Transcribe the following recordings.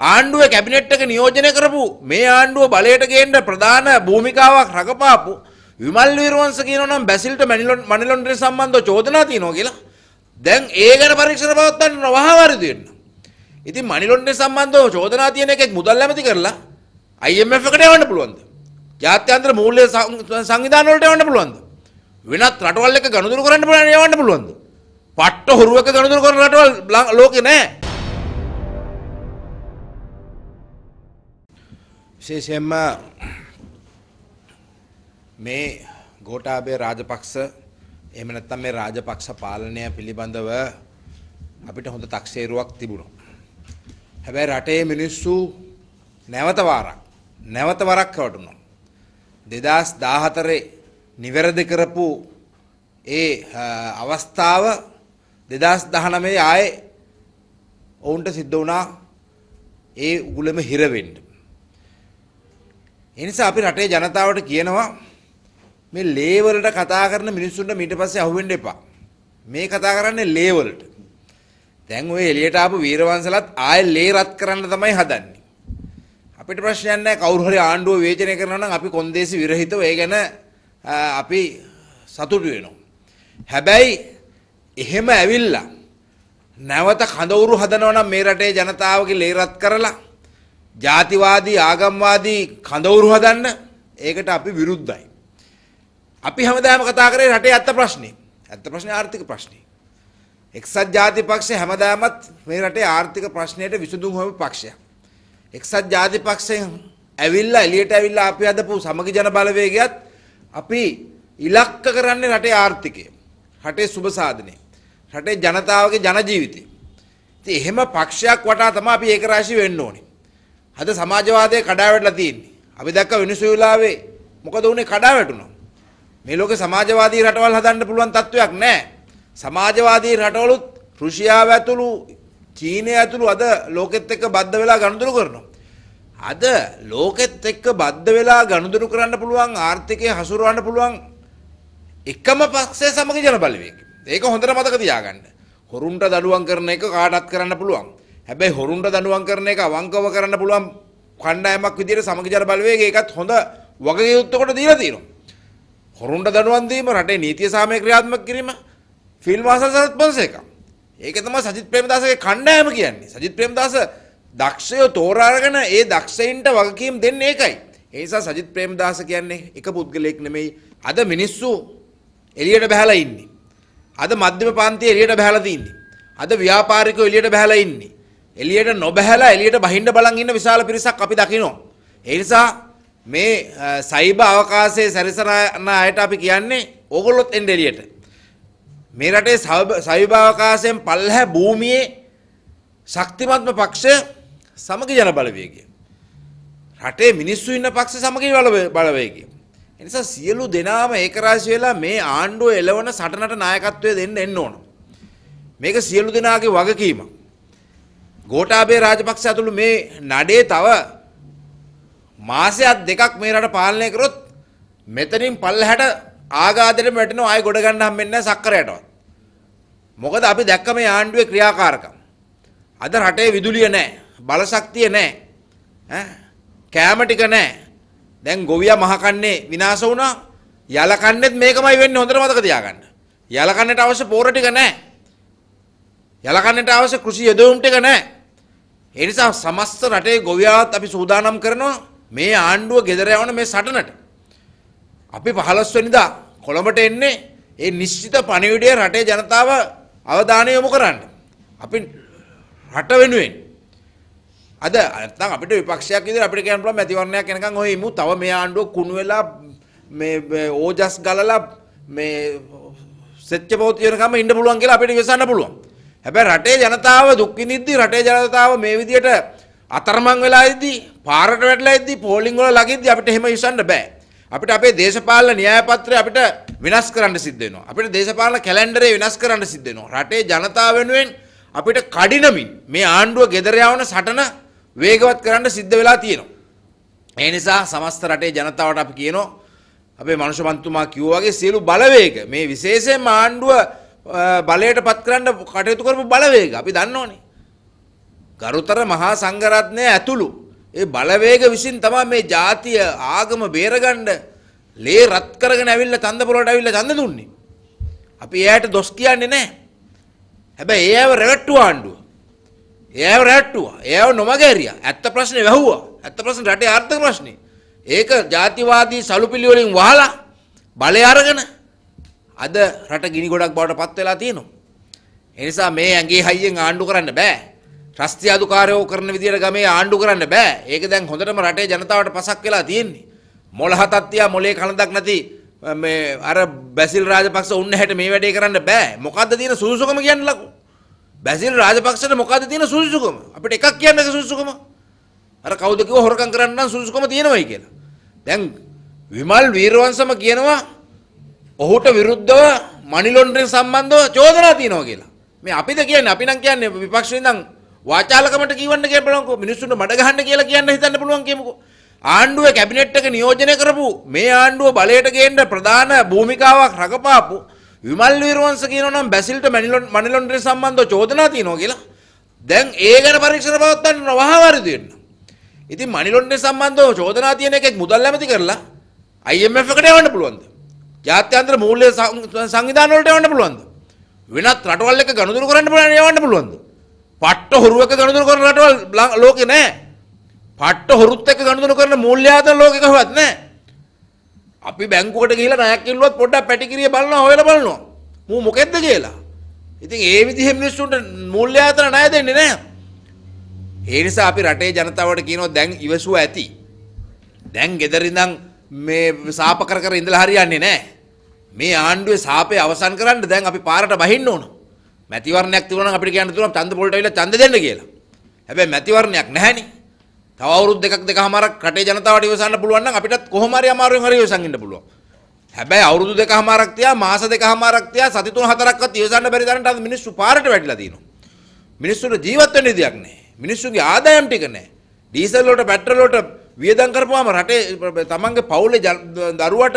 ආණ්ඩුව කැබිනට් එක නියෝජනය කරපු මේ ආණ්ඩුව බලයට ගේන්න ප්‍රධාන භූමිකාවක් රඟපාපු විමල් විරවංශ කියනවා නම් බැසිල්ට මනි ලොන්ඩ්‍රේ සම්බන්ධව චෝදනා තියෙනවා කියලා. දැන් ඒ ගැන පරීක්ෂණ පවත්වන්න වහවරුදු වෙන්න. ඉතින් මනි ලොන්ඩ්‍රේ සම්බන්ධව චෝදනා තියෙන එකෙක් මුදල් ඇමති කරලා IMF එකට යවන්න පුළුවන්ද? ජාත්‍යන්තර මූල්‍ය සංවිධාන වලට යවන්න පුළුවන්ද? වෙනත් රටවල් එක ගනුදෙනු කරන්න යවන්න පුළුවන්ද? පට්ට හොරුවක ගනුදෙනු කරන රටවල් ලෝකේ නැහැ. විශේෂයෙන්ම මේ ගෝඨාභය රාජපක්ෂ එහෙම නැත්නම් මේ රාජපක්ෂ පාලනය පිළිබඳව අපිට හොඳ තක්සේරුවක් තිබුණා. හැබැයි රටේ මිනිස්සු නැවත වාරක් නැවත වරක් රවටුණා. 2014 නිවැරදි කරපු ඒ අවස්ථාව 2019 ආයේ ඔවුන්ට සිද්ධ වුණා ඒ උගුලෙම හිර වෙන්න. ඒ නිසා අපි රටේ ජනතාවට කියනවා මේ ලේ වලට කතා කරන මිනිස්සුන්ට ඊට පස්සේ අහුවෙන්න එපා. මේ කතා කරන්නේ ලේ වලට. දැන් ඔය එළියට ආපු වීරවංශලත් ආයෙ ලේ රත් කරන්න තමයි හදන්නේ. අපිට ප්‍රශ්නයක් නැහැ කවුරු හරි ආණ්ඩුව වේචනය කරනවා නම් අපි කොන්දේසි විරහිතව ඒ ගැන අපි සතුටු වෙනවා. හැබැයි එහෙම ඇවිල්ලා නැවත කඳවුරු හදනවා නම් මේ රටේ ජනතාවගේ ලේ රත් කරලා ජාතිවාදී ආගම්වාදී කඳවුරු හදන්න ඒකට අපි විරුද්ධයි. අපි හැමදාම කතා කරේ රටේ ඇත්ත ප්‍රශ්නේ. ඇත්ත ප්‍රශ්නේ ආර්ථික ප්‍රශ්නේ. එක්සත් ජාතික පක්ෂය හැමදාමත් මේ රටේ ආර්ථික ප්‍රශ්නයට විසඳුම් හොයන පක්ෂයක්. එක්සත් ජාතික පක්ෂයෙන් ඇවිල්ලා එළියට ඇවිල්ලා අපි හදපු සමගි ජන බලවේගයත් අපි ඉලක්ක කරන්නේ රටේ ආර්ථිකය. රටේ සුබ සාධනය. රටේ ජනතාවගේ ජන ජීවිතය. ඉතින් එහෙම පක්ෂයක් වටා තමයි අපි ඒකරාශී වෙන්න ඕනේ. අද සමාජවාදය කඩාවැටලා තියෙන්නේ. අපි දැක්ක වෙනසුවෙලාවේ මොකද වුනේ කඩාවැටුණා. මේ ලෝකේ සමාජවාදී රටවල් හදන්න පුළුවන් තත්වයක් නැහැ. සමාජවාදී රටවලුත් රුසියාව ඇතුළු චීනය ඇතුළු අද ලෝකෙත් එක්ක බද්ධ වෙලා ගනුදෙනු කරනවා. අද ලෝකෙත් එක්ක බද්ධ වෙලා ගනුදෙනු කරන්න පුළුවන් ආර්ථිකය හසුරවන්න පුළුවන් එකම පක්ෂය සමග ජනබලවේග. ඒක හොඳට මතක තියාගන්න. හොරුන්ට දඩුවම් කරන එක කාටත් කරන්න පුළුවන්. හැබැයි හොරුන්ට දඬුවම් කරන එක අවංකව කරන්න පුළුවන් කණ්ඩායමක් විදිහට සමගිජාර බලවේගය ඒකත් හොඳ වගකීමකට දීලා තියෙනවා. හොරුන්ට දඬුවම් දීම රටේ නීතිය සාමය ක්‍රියාත්මක කිරීම ෆිල්ම් වාසල් සරත් පොන්සේක. ඒක තමයි සජිත් ප්‍රේමදාසගේ කණ්ඩායම කියන්නේ. සජිත් ප්‍රේමදාස දක්ෂයෝ තෝරාගෙන ඒ දක්ෂයින්ට වගකීම් දෙන්නේ ඒකයි. ඒ නිසා සජිත් ප්‍රේමදාස කියන්නේ එක පුද්ගලයෙක් නෙමෙයි. අද මිනිස්සු එළියට බහැලා ඉන්නේ. අද මධ්‍යම පන්තිය එළියට බහැලා තින්නේ. අද ව්‍යාපාරිකයෝ එළියට බහැලා ඉන්නේ. එළියට නොබැහැලා එළියට බහින්න බලන් ඉන්න විශාල පිරිසක් අපි දකිනවා. ඒ නිසා මේ සයිබ අවකාශයේ සැරිසරන අයට අපි කියන්නේ ඕගොල්ලොත් එන්න එළියට. මේ රටේ සයිබ අවකාශයෙන් පල්හැ භූමියේ ශක්තිමත්ම පක්ෂ සමගි ජන බලවේගය. රටේ මිනිස්සු ඉන්න පක්ෂ සමගි බලවේගය. එනිසා සියලු දෙනාම ඒකරාශී වෙලා මේ ආණ්ඩුව එළවන සටනට නායකත්වය දෙන්න එන්න ඕන. මේක සියලු දෙනාගේ වගකීමක්. ගෝටාබේ රාජපක්ෂ ඇතුළු මේ නඩේ තව මාසයක් දෙකක් මේ රට පාලනය කරොත් මෙතනින් පල්ලහැට ආගාදයට වැටෙනවා ආයෙ ගොඩ ගන්න හම්බෙන්නේ නැහැ සක්කරයටවත්. මොකද අපි දැක්ක මේ ආණ්ඩුවේ ක්‍රියාකාරකම්. අද රටේ විදුලිය නැහැ, බලශක්තිය නැහැ. ඈ කෑම ටික නැහැ. දැන් ගොවියා මහකන්නේ විනාශ වුණා. යලකන්නේත් මේකමයි වෙන්නේ හොඳට මතක තියාගන්න. යලකන්නට අවශ්‍ය පෝර ටික නැහැ. යලකන්නට අවශ්‍ය කෘෂි යදවුම් ටික නැහැ. ඒ නිසා සමස්ත රටේ ගොවියාත් අපි සූදානම් කරනවා මේ ආණ්ඩුව ගෙදර යවන මේ සටනට. අපි 15 වෙනිදා කොළඹට එන්නේ ඒ නිශ්චිත පණිවිඩය රටේ ජනතාව අවධානය යොමු කරන්න. අපි රට වෙනුවෙන් අද නැත්තම් අපිට විපක්ෂයක් විදිහට අපිට කියන්න පුළුවන් මැතිවරණයක් එනකන් ඔය ඉමු තව මේ ආණ්ඩුව කුණු වෙලා මේ ඕජස් ගලලා මේ සෙච්චපෝති වෙනකම් ඉන්න පුළුවන් කියලා අපිට විසන්න පුළුවන්. හැබැයි රටේ ජනතාව දුක් විඳිද්දී රටේ ජනතාව මේ විදියට අතරමං වෙලා ඉද්දී පාරට වැටලා ඉද්දී පෝලිං වල ළඟින්දී අපිට එහෙම ඉස්සන්න බෑ. අපිට අපේ දේශපාලන න්‍යායපත්‍රය අපිට වෙනස් කරන්න සිද්ධ වෙනවා. අපිට දේශපාලන කැලෙන්ඩරේ වෙනස් කරන්න සිද්ධ වෙනවා. රටේ ජනතාව වෙනුවෙන් අපිට කඩිනමින් මේ ආණ්ඩුව ගෙදර යවන සටන වේගවත් කරන්න සිද්ධ වෙලා තියෙනවා. ඒ නිසා සමස්ත රටේ ජනතාවට අපි කියනවා අපේ මනුෂ්‍ය මන්තුමා කිව්වා වගේ සියලු බලවේග මේ විශේෂයෙන්ම ආණ්ඩුව බලයට පත් කරන්න කටයුතු කරපු බලවේග අපි දන්නවනේ. ගරුතර මහා සංඝරත්නය ඇතුළු ඒ බලවේග විසින් තමයි මේ ජාතිය ආගම බේරගන්න ලේ රත් කරගෙන ඇවිල්ලා තන්දපොළට ඇවිල්ලා ඡන්ද දුන්නේ. අපි එයාට දොස් කියන්නේ නැහැ. හැබැයි එයාව රැවට්ටුවා ආණ්ඩුව. එයාව රැවට්ටුවා. එයාව නොමගහැරියා. ඇත්ත ප්‍රශ්නේ වැහුවා. ඇත්ත ප්‍රශ්නේ රටේ ආර්ථික ප්‍රශ්නේ. ඒක ජාතිවාදී සලුපිලි වලින් වහලා බලය අරගෙන අද රට ගිනි ගොඩක් බවට පත් වෙලා තියෙනවා. ඒ නිසා මේ ඇඟේ හයියෙන් ආණ්ඩු කරන්න බෑ. ත්‍රස්ති අධිකාරයෝ කරන විදියට ගමේ ආණ්ඩු කරන්න බෑ. ඒක දැන් හොඳටම රටේ ජනතාවට පසක් වෙලා තියෙන්නේ. මොළ හතක් තියා මොලේ කලඳක් නැති මේ අර බැසිල් රාජපක්ෂ උන්න හැට මේ වැඩේ කරන්න බෑ. මොකද්ද තියෙන සුසුකම කියන්නේ ලකෝ? බැසිල් රාජපක්ෂට මොකද්ද තියෙන සුසුකම? අපිට එකක් කියන්නක සුසුකම. අර කවුද කිව්ව හොරකම් කරන්න නම් සුසුකම තියෙනවයි කියලා. දැන් විමල් වීරවංශම කියනවා ඔහුට විරුද්ධව මනි ලොන්ඩරින් සම්බන්ධව චෝදනා තියෙනවා කියලා. මේ අපිද කියන්නේ අපි නම් කියන්නේ විපක්ෂේ ඉඳන් වාචාලකමට කියවන්න කියලා බලන්නකෝ මිනිස්සුන්ට මඩ ගහන්න කියලා කියන්න හිතන්න පුළුවන් කියමුකෝ. ආණ්ඩුවේ කැබිනට් එක නියෝජනය කරපු මේ ආණ්ඩුව බලයට ගේන්න ප්‍රධාන භූමිකාවක් රකපාපු විමල් විරවංශ කියනවා නම් බැසිල්ට මනි ලොන්ඩරින් සම්බන්ධව චෝදනා තියෙනවා කියලා. දැන් ඒ ගැන පරීක්ෂණ පවත්වන්න වහවරුද වෙන්න. ඉතින් මනි ලොන්ඩරින් සම්බන්ධව චෝදනා තියෙන එකෙක් මුදල් ඇමති කරලා IMF එකට යවන්න පුළුවන්ද? ජාත්‍යන්තර මූල්‍ය සංවිධාන වලට යවන්න පුළුවන්ද? වෙනත් රටවල් එක්ක ගනුදෙනු කරන්න පුළුවන් යවන්න පුළුවන්ද? පට්ට හොරු එක්ක ගනුදෙනු කරන රටවල් ලෝකේ නැහැ. පට්ට හොරුත් එක්ක ගනුදෙනු කරන මූල්‍ය ආතන ලෝකේ කවවත් නැහැ. අපි බැංකුවට ගිහිලා ණයක් ඉල්ලුවත් පොඩ්ඩක් පැටිකිරිය බලනවා හොයලා බලනවා. මූ මොකෙද්ද කියලා. ඉතින් ඒ විදිහේ මිනිස්සුන්ට මූල්‍ය ආතන ණය දෙන්නේ නැහැ. ඒ නිසා අපි රටේ ජනතාවට කියනවා දැන් ඉවසුව ඇති. දැන් ගෙදරින්දන් මේ සාප කර කර ඉඳලා හරියන්නේ නැහැ. මේ ආණ්ඩුවේ සාපේ අවසන් කරන්න දැන් අපි පාරට බහින්න ඕන. මැතිවරණයක් තිබුණා නම් අපිට කියන්න පුළුවන් ඡන්ද පොලට අවිලා ඡන්ද දෙන්න කියලා. හැබැයි මැතිවරණයක් නැහැනේ. තව අවුරුදු දෙකක් දෙකමාරක් රටේ ජනතාවට ඉවසන්න පුළුවන් නම් අපිටත් කොහොම හරි අමාරුවෙන් හරි ඉවසන් ඉන්න පුළුවන්. හැබැයි අවුරුදු දෙකමාරක් තියා මාස දෙකමාරක් තියා සති තුන හතරක්වත් ඉවසන්න බැරි තරමට අද මිනිස්සු පාරට වැටිලා තියෙනවා. මිනිස්සුන්ට ජීවත් වෙන්න විදියක් නැහැ. මිනිස්සුන්ගේ ආදායම් ටික නැහැ. ඩීසල් වලට පෙට්‍රල් වලට වියදම් කරපුවාම රටේ තමන්ගේ පවුලේ දරුවට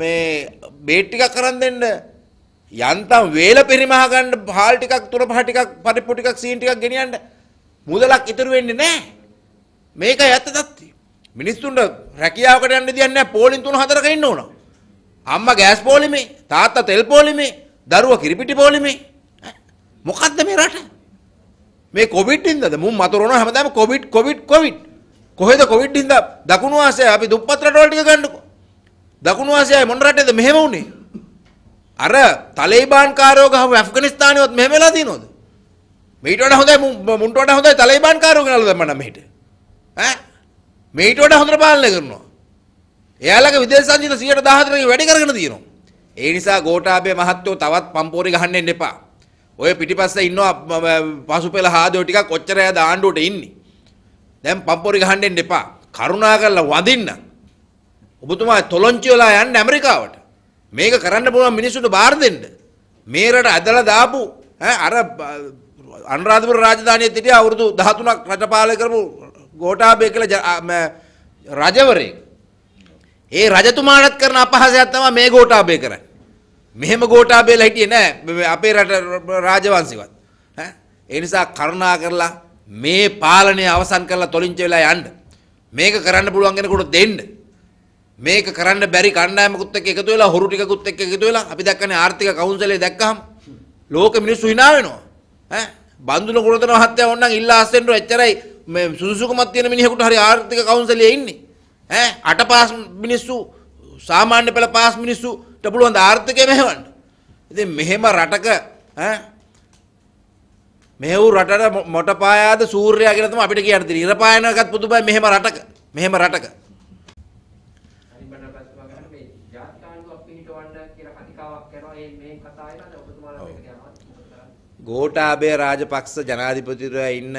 මේ බේට් ටිකක් කරන් දෙන්න. යන්තම් වේල පරිමහ ගන්න හාල් ටිකක් තුන පහ ටිකක් පරිප්පු ටිකක් සීන් ටිකක් ගෙනියන්න මුදලක් ඉතුරු වෙන්නේ නැහැ. මේක යත තත්ති. මිනිස්සුන්ට රැකියාවකට යන්න දෙයක් නැහැ. පෝලින් තුන හතරක ඉන්න ඕන. අම්මා ගෑස් පෝලිමේ, තාත්තා තෙල් පෝලිමේ, දරුවා කිරිපිටි පෝලිමේ. මොකද්ද මේ රට? මේ කොවිඩ් ඉඳන්ද මුන් මතරන හැමදාම කොවිඩ් කොවිඩ් කොවිඩ්. කොහෙද කොවිඩ් ඉඳ දකුණු ආසියාව අපි දුප්පත් රටවල් ටික ගන්නකෝ. දකුණු ආසියාවේ මොන රටේද මෙහෙම වුනේ? අර තලෙයිබාන් කාරයෝ ගහපු ඇෆ්ගනිස්තානෙවත් මෙහෙම වෙලා තියෙනවද? මේට වඩා හොඳයි මුන්ට වඩා හොඳයි තලෙයිබාන් කාරයෝ ගනලා දැම්මා නම් මෙහෙට. ඈ මේට වඩා හොඳට පාලනය කරනවා. එයාලගේ විදේශ සංචිත 114කින් වැඩි කරගෙන තියෙනවා. ඒ නිසා ගෝඨාභය මහත්තයෝ තවත් පම්පෝරි ගහන්න එන්න එපා. ඔය පිටිපස්සේ ඉන්නවා පසුපෙළ හාදෝ ටිකක් ඔච්චරය දාණ්ඩුවට ඉන්නේ. දැන් පම්පෝරි ගහන්න එන්න එපා. කරුණා කරලා වඳින්න. ඔබතුමා තොලොංචි වෙලා යන්න ඇමරිකාවට. මේක කරන්න පුළුවන් මිනිස්සුන්ට බාර දෙන්න. මේ රට ඇදලා දාපු අර අනුරාධපුර රාජධානියේ සිටිය අවුරුදු 13ක් රටපාලනය කරපු ගෝඨාභය කියලා රජවරයෙක්. ඒ රජතුමාණන් කරන අපහාසයක් තමයි මේ ගෝඨාභය කරන්නේ. මෙහෙම ගෝඨාභයලා හිටියේ නෑ අපේ රට රාජවංශිකවත්. ඒ නිසා කරුණා කරලා මේ පාලනය අවසන් කරලා තොලින්ච වෙලා යන්න. මේක කරන්න පුළුවන් කෙනෙකුට දෙන්න. මේක කරන්න බැරි කණ්ඩායමකුත් එක්ක එකතු වෙලා හොරු ටිකකුත් එක්ක එකතු වෙලා අපි දැක්කනේ ආර්ථික කවුන්සලේ දැක්කහම ලෝක මිනිස්සු hina වෙනවා ඈ බන්දුන ගුණතන මහත්තයා ඕන්නම් ඉල්ලා අස්සෙන්ට එච්චරයි මේ සුසුසුකමක් තියෙන මිනිහෙකුට හරි ආර්ථික කවුන්සලේ ඉන්නේ ඈ අට පාස් මිනිස්සු සාමාන්‍ය පෙළ පාස් මිනිස්සුට පුළුවන් ආර්ථිකය මෙහෙවන්න ඉතින් මෙහෙම රටක ඈ මෙහෙව් රටට මොටපායාද සූර්යයා කියලා තමයි අපිට කියන්න තියෙන්නේ ඉරපායනකත් පුදුමයි මෙහෙම රටක මෙහෙම රටක මේ මේ කතා වෙනද ඔබතුමාලා මේක යනවා මොකද කරන්නේ ගෝඨාභය රාජපක්ෂ ජනාධිපතිතුමා ඉන්න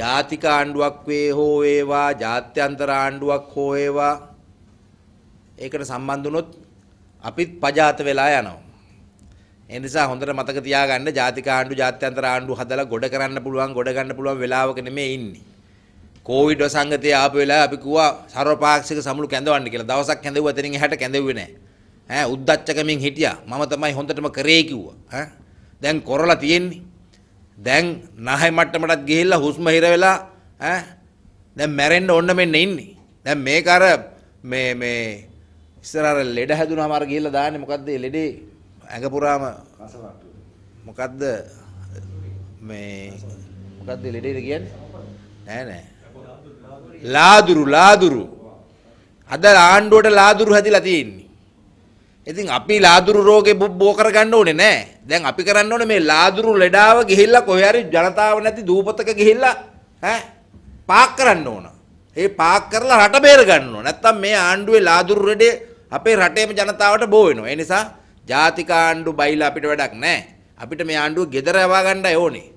ජාතික ආණ්ඩුවක් වේ හෝ වේවා ජාත්‍යන්තර ආණ්ඩුවක් හෝ වේවා ඒකට සම්බන්ධ වුණොත් අපිත් පජාත වෙලා යනවා ඒ නිසා හොඳට මතක තියාගන්න ජාතික ආණ්ඩු ජාත්‍යන්තර ආණ්ඩු හදලා ගොඩ කරන්න පුළුවන් ගොඩ ගන්න පුළුවන් වෙලාවක නෙමෙයි ඉන්නේ කෝවිඩ් වසංගතය ආපු වෙලාවේ අපි කිව්වා සර්වපාක්ෂික සමුළු කැඳවන්න කියලා. දවසක් කැඳවුවා එතනින් එහාට කැඳෙව්වේ නැහැ. ඈ උද්දච්චකමින් හිටියා. මම තමයි හොඳටම කරේ කිව්වා. ඈ දැන් කරලා තියෙන්නේ. දැන් නැහැ මට්ටමටත් ගිහිල්ලා හුස්ම හිර වෙලා ඈ දැන් මැරෙන්න ඕන්න මෙන්න ඉන්නේ. දැන් මේක අර මේ මේ ඉස්සර අර ලෙඩ හැදුනම අර ගිහිල්ලා දාන්නේ මොකද්ද මේ ලෙඩේ ඇඟ පුරාම මොකද්ද මේ මොකද්ද ලෙඩේද කියන්නේ? නෑ නෑ. ලාදුරු ලාදුරු අද ආණ්ඩුවට ලාදුරු හැදිලා තියෙන්නේ. ඉතින් අපි ලාදුරු රෝගේ බෝ කරගන්න ඕනේ නෑ. දැන් අපි කරන්න ඕනේ මේ ලාදුරු ලෙඩාව ගිහිල්ලා කොහේ හරි ජනතාව නැති දූපතක ගිහිල්ලා ඈ පාක් කරන්න ඕන. ඒ පාක් කරලා රට බේර ගන්න ඕන. නැත්තම් මේ ආණ්ඩුවේ ලාදුරු රෙඩේ අපේ රටේම ජනතාවට බෝ වෙනවා. ඒ නිසා ජාතික ආණ්ඩු බයිලා අපිට වැඩක් නෑ. අපිට මේ ආණ්ඩුව gedara යවා ගන්නයි ඕනේ.